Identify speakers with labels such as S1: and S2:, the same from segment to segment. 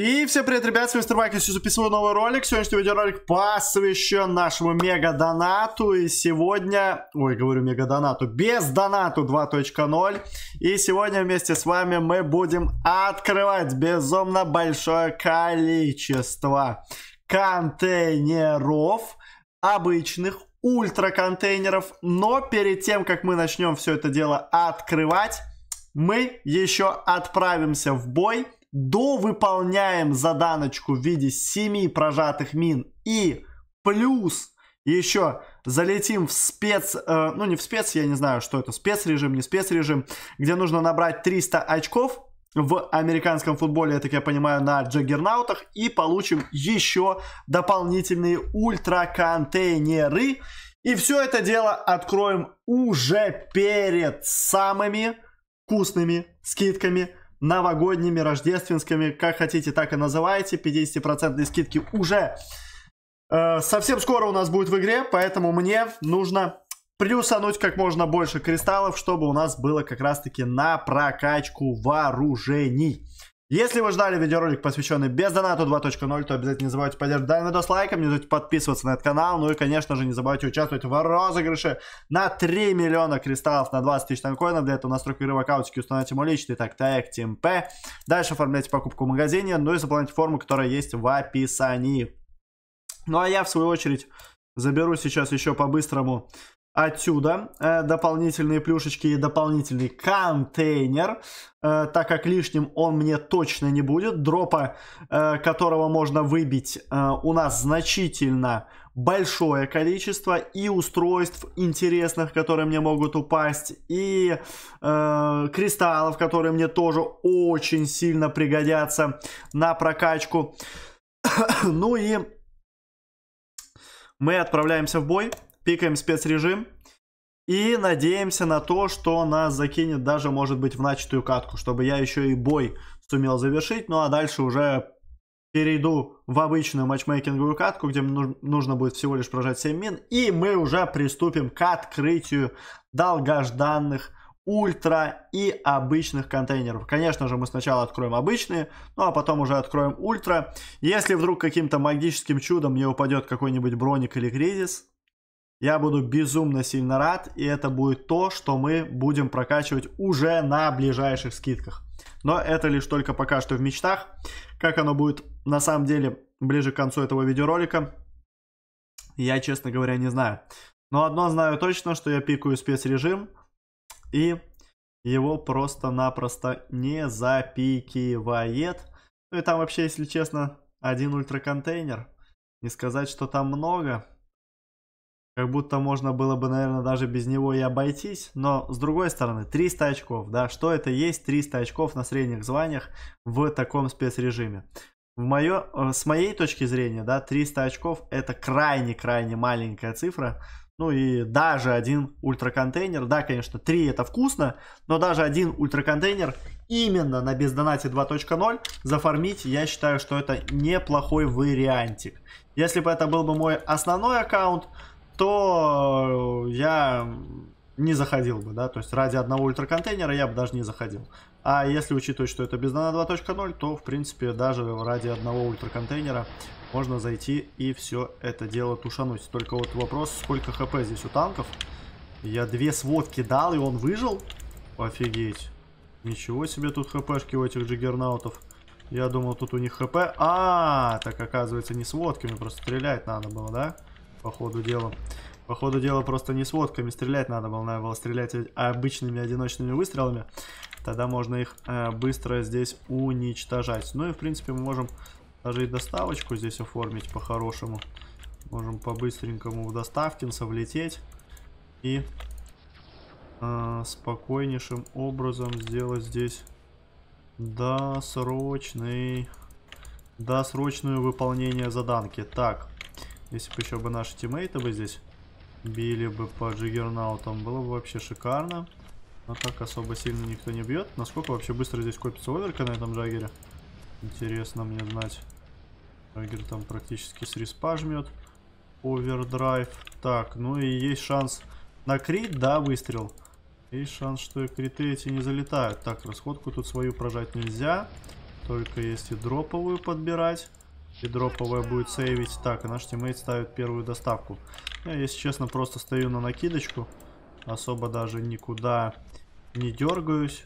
S1: И всем привет, ребят, с вами Мистер Майк, я записываю новый ролик. Сегодняшний видеоролик посвящен нашему мега-донату. И сегодня, ой, говорю мега-донату, без донату 2.0. И сегодня вместе с вами мы будем открывать безумно большое количество контейнеров обычных ультра-контейнеров. Но перед тем, как мы начнем все это дело открывать, мы еще отправимся в бой довыполняем заданочку в виде 7 прожатых мин и плюс еще залетим в спец... Э, ну, не в спец, я не знаю, что это, спецрежим, не спецрежим, где нужно набрать 300 очков в американском футболе, я так я понимаю, на джаггернаутах, и получим еще дополнительные ультраконтейнеры. И все это дело откроем уже перед самыми вкусными скидками – новогодними, рождественскими, как хотите, так и называйте. 50% скидки уже э, совсем скоро у нас будет в игре, поэтому мне нужно плюсануть как можно больше кристаллов, чтобы у нас было как раз-таки на прокачку вооружений. Если вы ждали видеоролик, посвященный без донату 2.0, то обязательно не забывайте поддерживать данный видос лайком, не забывайте подписываться на этот канал, ну и, конечно же, не забывайте участвовать в розыгрыше на 3 миллиона кристаллов на 20 тысяч танкоинов. Для этого настройка игры в аккаунтике установите мой личный так тег ТМП. Дальше оформляйте покупку в магазине, ну и заполняйте форму, которая есть в описании. Ну а я, в свою очередь, заберу сейчас еще по-быстрому отсюда э, дополнительные плюшечки и дополнительный контейнер, э, так как лишним он мне точно не будет. Дропа, э, которого можно выбить, э, у нас значительно большое количество и устройств интересных, которые мне могут упасть, и э, кристаллов, которые мне тоже очень сильно пригодятся на прокачку. ну и мы отправляемся в бой. Пикаем спецрежим. И надеемся на то, что нас закинет даже, может быть, в начатую катку, чтобы я еще и бой сумел завершить. Ну а дальше уже перейду в обычную матчмейкинговую катку, где мне нужно будет всего лишь прожать 7 мин. И мы уже приступим к открытию долгожданных ультра и обычных контейнеров. Конечно же, мы сначала откроем обычные, ну а потом уже откроем ультра. Если вдруг каким-то магическим чудом мне упадет какой-нибудь броник или кризис, я буду безумно сильно рад, и это будет то, что мы будем прокачивать уже на ближайших скидках. Но это лишь только пока что в мечтах. Как оно будет на самом деле ближе к концу этого видеоролика, я, честно говоря, не знаю. Но одно знаю точно, что я пикаю спецрежим, и его просто-напросто не запикивает. Ну и там вообще, если честно, один ультраконтейнер. Не сказать, что там много. Как будто можно было бы, наверное, даже без него и обойтись. Но, с другой стороны, 300 очков, да, что это есть 300 очков на средних званиях в таком спецрежиме? В моё, э, с моей точки зрения, да, 300 очков это крайне-крайне маленькая цифра. Ну и даже один ультраконтейнер, да, конечно, 3 это вкусно, но даже один ультраконтейнер именно на бездонате 2.0 зафармить, я считаю, что это неплохой вариантик. Если бы это был бы мой основной аккаунт, то э, я не заходил бы, да, то есть ради одного ультраконтейнера я бы даже не заходил. А если учитывать, что это бездана 2.0, то, в принципе, даже ради одного ультраконтейнера можно зайти и все это дело тушануть. Только вот вопрос, сколько хп здесь у танков. Я две сводки дал, и он выжил? Офигеть. Ничего себе тут хпшки у этих джиггернаутов. Я думал, тут у них хп. А, так оказывается, не сводками, просто стрелять надо было, да? по ходу дела. По ходу дела просто не с водками стрелять надо было, надо было стрелять обычными одиночными выстрелами. Тогда можно их э, быстро здесь уничтожать. Ну и в принципе мы можем даже и доставочку здесь оформить по-хорошему. Можем по-быстренькому в доставкинца влететь и э, спокойнейшим образом сделать здесь досрочный досрочное выполнение заданки. Так, если бы еще бы наши тиммейты бы здесь били бы по джиггернаутам, было бы вообще шикарно. Но так особо сильно никто не бьет. Насколько вообще быстро здесь копится оверка на этом джаггере? Интересно мне знать. Джаггер там практически с респа жмет. Овердрайв. Так, ну и есть шанс на крит, да, выстрел. Есть шанс, что и криты эти не залетают. Так, расходку тут свою прожать нельзя. Только есть и дроповую подбирать. И Дроповая будет сейвить. Так, наш тиммейт ставит первую доставку. Я, если честно, просто стою на накидочку. Особо даже никуда не дергаюсь.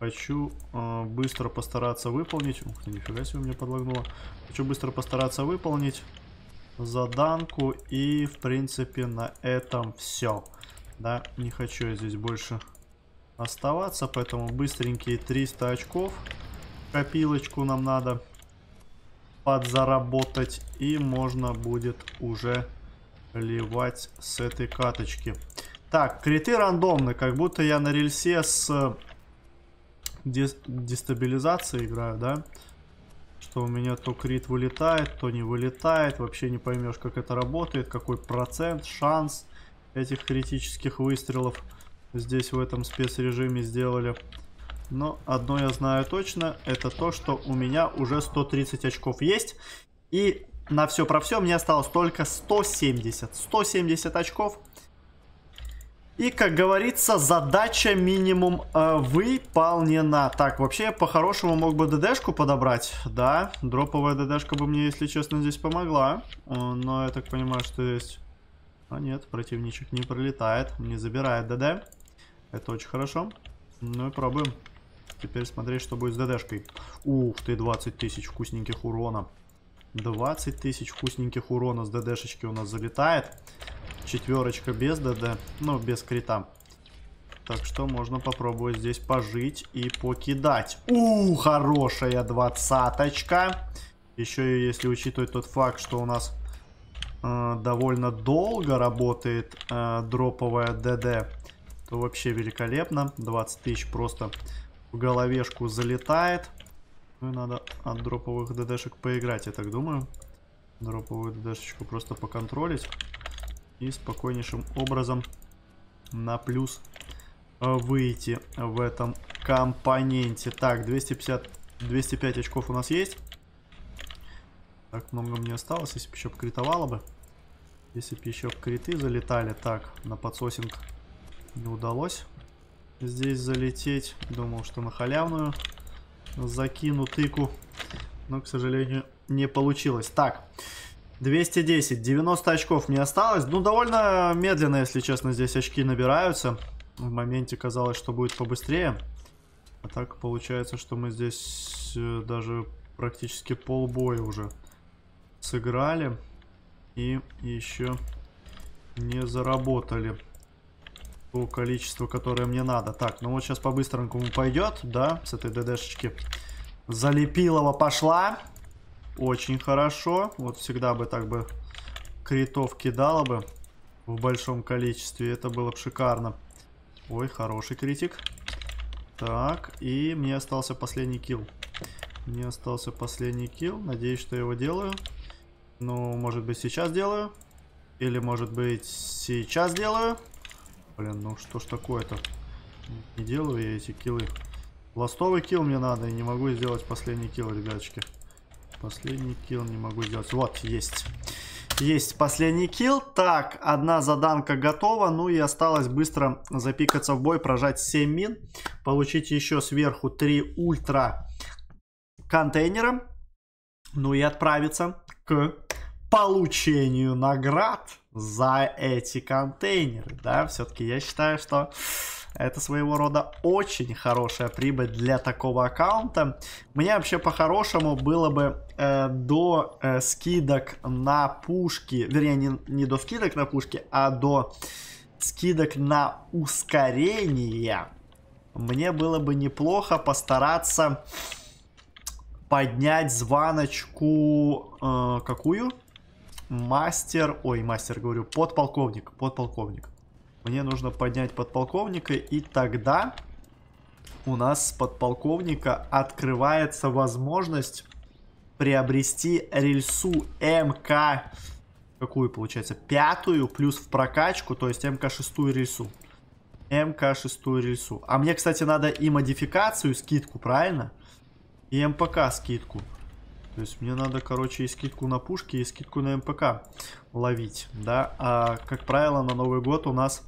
S1: Хочу э, быстро постараться выполнить. Ух ты, нифига себе меня подлагнуло. Хочу быстро постараться выполнить заданку. И, в принципе, на этом все. Да, не хочу я здесь больше оставаться. Поэтому быстренькие 300 очков. Копилочку нам надо подзаработать. И можно будет уже ливать с этой каточки. Так, криты рандомны, как будто я на рельсе с э, дестабилизацией играю, да? Что у меня то крит вылетает, то не вылетает. Вообще не поймешь, как это работает, какой процент, шанс этих критических выстрелов здесь в этом спецрежиме сделали. Но одно я знаю точно, это то, что у меня уже 130 очков есть. И на все про все мне осталось только 170. 170 очков. И, как говорится, задача минимум э, выполнена. Так, вообще, по-хорошему мог бы ДДшку подобрать. Да, дроповая ДДшка бы мне, если честно, здесь помогла. Э, но я так понимаю, что есть... А нет, противничек не пролетает, не забирает ДД. Это очень хорошо. Ну и пробуем. Теперь смотреть, что будет с ДДшкой. Ух ты, 20 тысяч вкусненьких урона. 20 тысяч вкусненьких урона с ДДшечки у нас залетает. Четверочка без ДД, ну, без крита. Так что можно попробовать здесь пожить и покидать. Ух, хорошая двадцаточка. Еще если учитывать тот факт, что у нас э, довольно долго работает э, дроповая ДД, то вообще великолепно. 20 тысяч просто в головешку залетает. Ну и надо от дроповых ДДшек поиграть, я так думаю. Дроповую ДДшечку просто поконтролить. И спокойнейшим образом на плюс э, выйти в этом компоненте. Так, 250, 205 очков у нас есть. Так много мне осталось, если бы еще критовало бы. Если бы еще криты залетали. Так, на подсосинг не удалось здесь залететь. Думал, что на халявную закину тыку. Но, к сожалению, не получилось. Так, 210, 90 очков мне осталось. Ну, довольно медленно, если честно, здесь очки набираются. В моменте казалось, что будет побыстрее. А так получается, что мы здесь э, даже практически полбоя уже сыграли. И еще не заработали то количество, которое мне надо. Так, ну вот сейчас по-быстренькому пойдет, да, с этой ДДшечки. Залепилова пошла. Очень хорошо. Вот всегда бы так бы критов кидала бы в большом количестве. Это было бы шикарно. Ой, хороший критик. Так, и мне остался последний килл. Мне остался последний килл. Надеюсь, что я его делаю. Ну, может быть, сейчас делаю. Или, может быть, сейчас делаю. Блин, ну что ж такое-то? Не делаю я эти килы. Ластовый килл мне надо, и не могу сделать последний килл, ребяточки. Последний килл не могу сделать. Вот, есть. Есть последний килл. Так, одна заданка готова. Ну и осталось быстро запикаться в бой, прожать 7 мин. Получить еще сверху 3 ультра контейнера. Ну и отправиться к получению наград за эти контейнеры, да, все-таки я считаю, что это своего рода очень хорошая прибыль для такого аккаунта. Мне вообще по-хорошему было бы э, до э, скидок на пушки, вернее, не, не до скидок на пушки, а до скидок на ускорение. Мне было бы неплохо постараться поднять званочку э, какую? мастер, ой, мастер, говорю, подполковник, подполковник. Мне нужно поднять подполковника, и тогда у нас с подполковника открывается возможность приобрести рельсу МК, какую получается, пятую, плюс в прокачку, то есть МК шестую рельсу. МК шестую рельсу. А мне, кстати, надо и модификацию, скидку, правильно? И МПК скидку. То есть мне надо, короче, и скидку на пушки, и скидку на МПК ловить, да. А, как правило, на Новый год у нас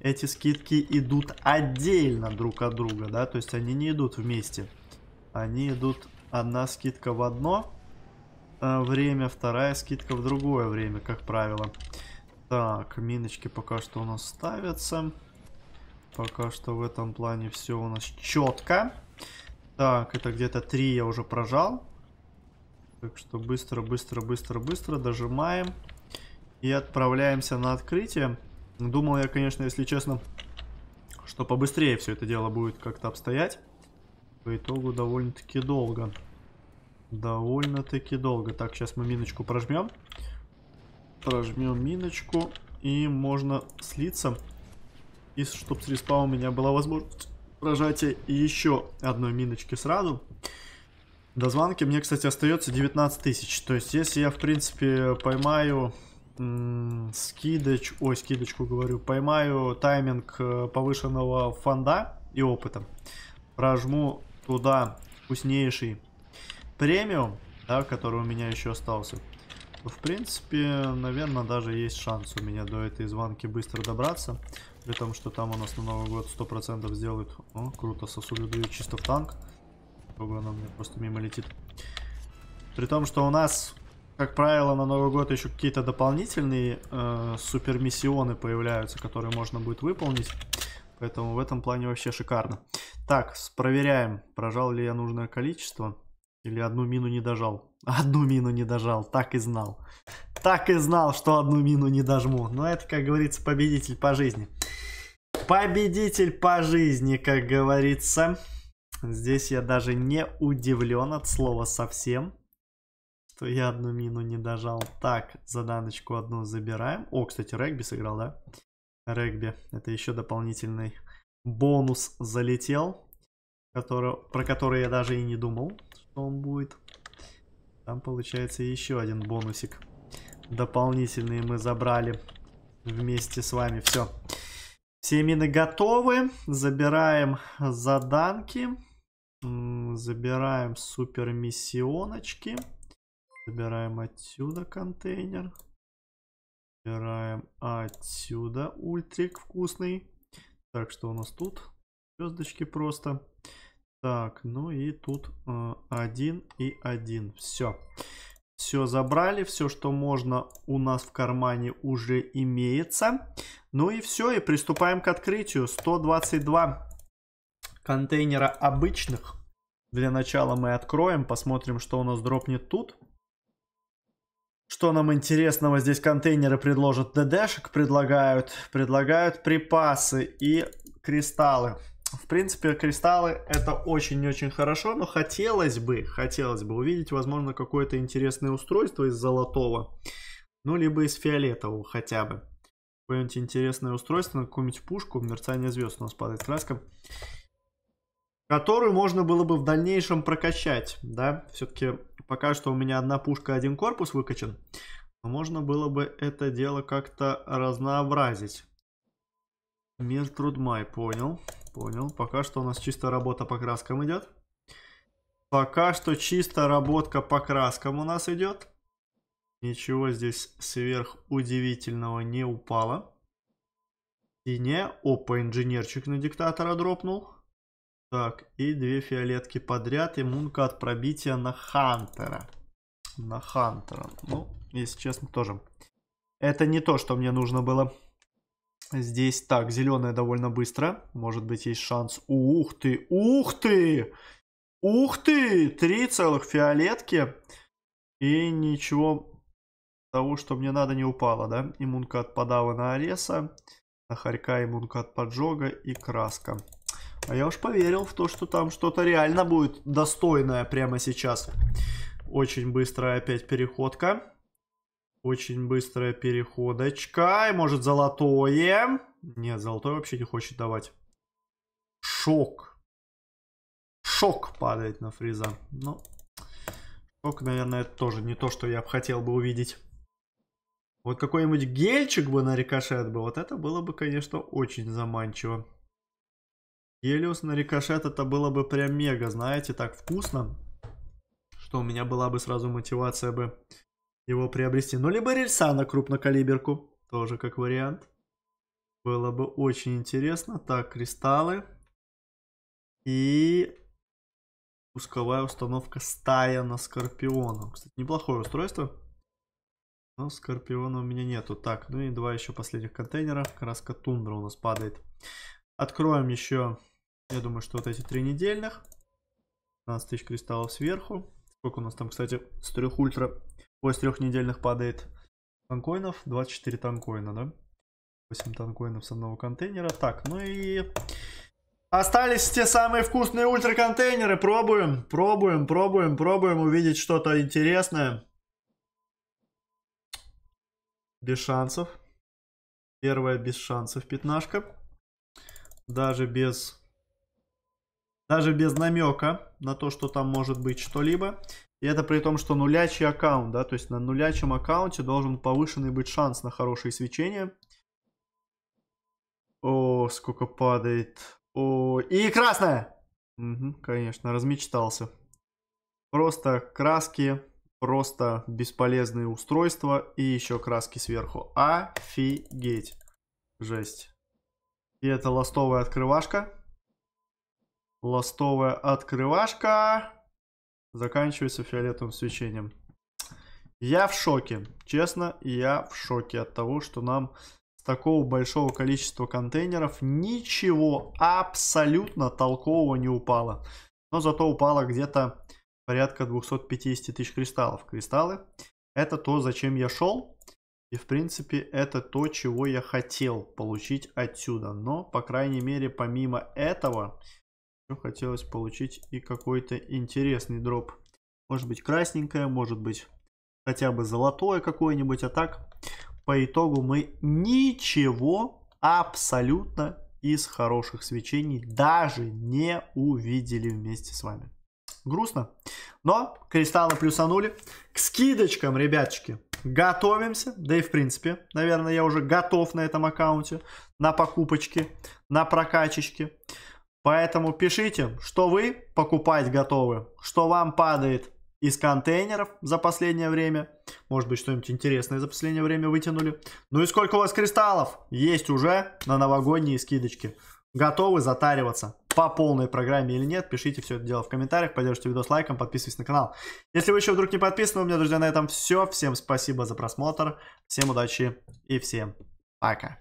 S1: эти скидки идут отдельно друг от друга, да. То есть они не идут вместе. Они идут одна скидка в одно э, время, вторая скидка в другое время, как правило. Так, миночки пока что у нас ставятся. Пока что в этом плане все у нас четко. Так, это где-то 3 я уже прожал. Так что быстро, быстро, быстро, быстро дожимаем. И отправляемся на открытие. Думал я, конечно, если честно, что побыстрее все это дело будет как-то обстоять. По итогу довольно-таки долго. Довольно-таки долго. Так, сейчас мы миночку прожмем. Прожмем миночку. И можно слиться. И чтобы с респа у меня была возможность прожатия еще одной миночки Сразу. До звонки мне, кстати, остается 19 тысяч. То есть, если я, в принципе, поймаю скидоч, ой, скидочку говорю, поймаю тайминг э, повышенного фонда и опыта, прожму туда вкуснейший премиум, да, который у меня еще остался. В принципе, наверное, даже есть шанс у меня до этой звонки быстро добраться. При том, что там у нас на Новый год 100% сделают. О, круто, сосуду дают чисто в танк кругу, она у меня просто мимо летит. При том, что у нас, как правило, на Новый год еще какие-то дополнительные э, супермиссионы появляются, которые можно будет выполнить. Поэтому в этом плане вообще шикарно. Так, проверяем, прожал ли я нужное количество. Или одну мину не дожал. Одну мину не дожал, так и знал. Так и знал, что одну мину не дожму. Но это, как говорится, победитель по жизни. Победитель по жизни, как говорится. Здесь я даже не удивлен от слова совсем, что я одну мину не дожал. Так, заданочку одну забираем. О, кстати, регби сыграл, да? Регби. Это еще дополнительный бонус залетел, который, про который я даже и не думал, что он будет. Там получается еще один бонусик. Дополнительные мы забрали вместе с вами. Все. Все мины готовы. Забираем заданки. Забираем супер миссионочки. Забираем отсюда контейнер. Забираем отсюда ультрик вкусный. Так, что у нас тут? Звездочки просто. Так, ну и тут э, один и один. Все. Все забрали, все, что можно у нас в кармане уже имеется. Ну и все, и приступаем к открытию. 122 контейнера обычных. Для начала мы откроем, посмотрим, что у нас дропнет тут. Что нам интересного? Здесь контейнеры предложат ДДшек, предлагают, предлагают припасы и кристаллы. В принципе, кристаллы это очень-очень хорошо, но хотелось бы, хотелось бы увидеть, возможно, какое-то интересное устройство из золотого, ну, либо из фиолетового хотя бы. Какое-нибудь интересное устройство, какую-нибудь пушку, мерцание звезд у нас падает краска которую можно было бы в дальнейшем прокачать, да, все-таки пока что у меня одна пушка, один корпус выкачан, можно было бы это дело как-то разнообразить. Мир трудмай, понял, понял, пока что у нас чисто работа по краскам идет. Пока что чисто работка по краскам у нас идет. Ничего здесь сверхудивительного не упало. И не, опа, инженерчик на диктатора дропнул. Так, и две фиолетки подряд. Иммунка от пробития на Хантера. На Хантера. Ну, если честно, тоже. Это не то, что мне нужно было. Здесь так, зеленая довольно быстро. Может быть, есть шанс. Ух ты, ух ты! Ух ты! Три целых фиолетки. И ничего того, что мне надо, не упало, да? Иммунка от подава на Ареса. На Харька иммунка от поджога и краска. А я уж поверил в то, что там что-то реально будет достойное прямо сейчас. Очень быстрая опять переходка. Очень быстрая переходочка. И может золотое. Нет, золотое вообще не хочет давать. Шок. Шок падает на фриза. Ну, шок, наверное, это тоже не то, что я бы хотел бы увидеть. Вот какой-нибудь гельчик бы на рикошет был, вот это было бы, конечно, очень заманчиво. Гелиус на рикошет это было бы прям мега, знаете, так вкусно, что у меня была бы сразу мотивация бы его приобрести. Ну, либо рельса на крупнокалиберку, тоже как вариант. Было бы очень интересно. Так, кристаллы. И пусковая установка стая на Скорпиона. Кстати, неплохое устройство. Но Скорпиона у меня нету. Так, ну и два еще последних контейнера. Краска Тундра у нас падает. Откроем еще я думаю, что вот эти три недельных. 15 тысяч кристаллов сверху. Сколько у нас там, кстати, с трех ультра... Ой, с трех недельных падает танкоинов. 24 танкоина, да? 8 танкоинов с одного контейнера. Так, ну и... Остались те самые вкусные ультра-контейнеры. Пробуем, пробуем, пробуем, пробуем увидеть что-то интересное. Без шансов. Первая без шансов пятнашка. Даже без даже без намека на то, что там может быть что-либо. И это при том, что нулячий аккаунт, да, то есть на нулячем аккаунте должен повышенный быть шанс на хорошее свечение. О, сколько падает. О, и красная! Угу, конечно, размечтался. Просто краски, просто бесполезные устройства и еще краски сверху. Офигеть. Жесть. И это ластовая открывашка ластовая открывашка заканчивается фиолетовым свечением. Я в шоке, честно, я в шоке от того, что нам с такого большого количества контейнеров ничего абсолютно толкового не упало. Но зато упало где-то порядка 250 тысяч кристаллов. Кристаллы это то, зачем я шел. И в принципе это то, чего я хотел получить отсюда. Но по крайней мере помимо этого хотелось получить и какой-то интересный дроп. Может быть красненькое, может быть хотя бы золотое какое-нибудь. А так, по итогу мы ничего абсолютно из хороших свечений даже не увидели вместе с вами. Грустно. Но кристаллы плюсанули. К скидочкам, ребяточки, готовимся. Да и в принципе, наверное, я уже готов на этом аккаунте. На покупочки, на прокачечки. Поэтому пишите, что вы покупать готовы, что вам падает из контейнеров за последнее время. Может быть, что-нибудь интересное за последнее время вытянули. Ну и сколько у вас кристаллов есть уже на новогодние скидочки. Готовы затариваться по полной программе или нет, пишите все это дело в комментариях, поддержите видос лайком, подписывайтесь на канал. Если вы еще вдруг не подписаны, у меня, друзья, на этом все. Всем спасибо за просмотр, всем удачи и всем пока.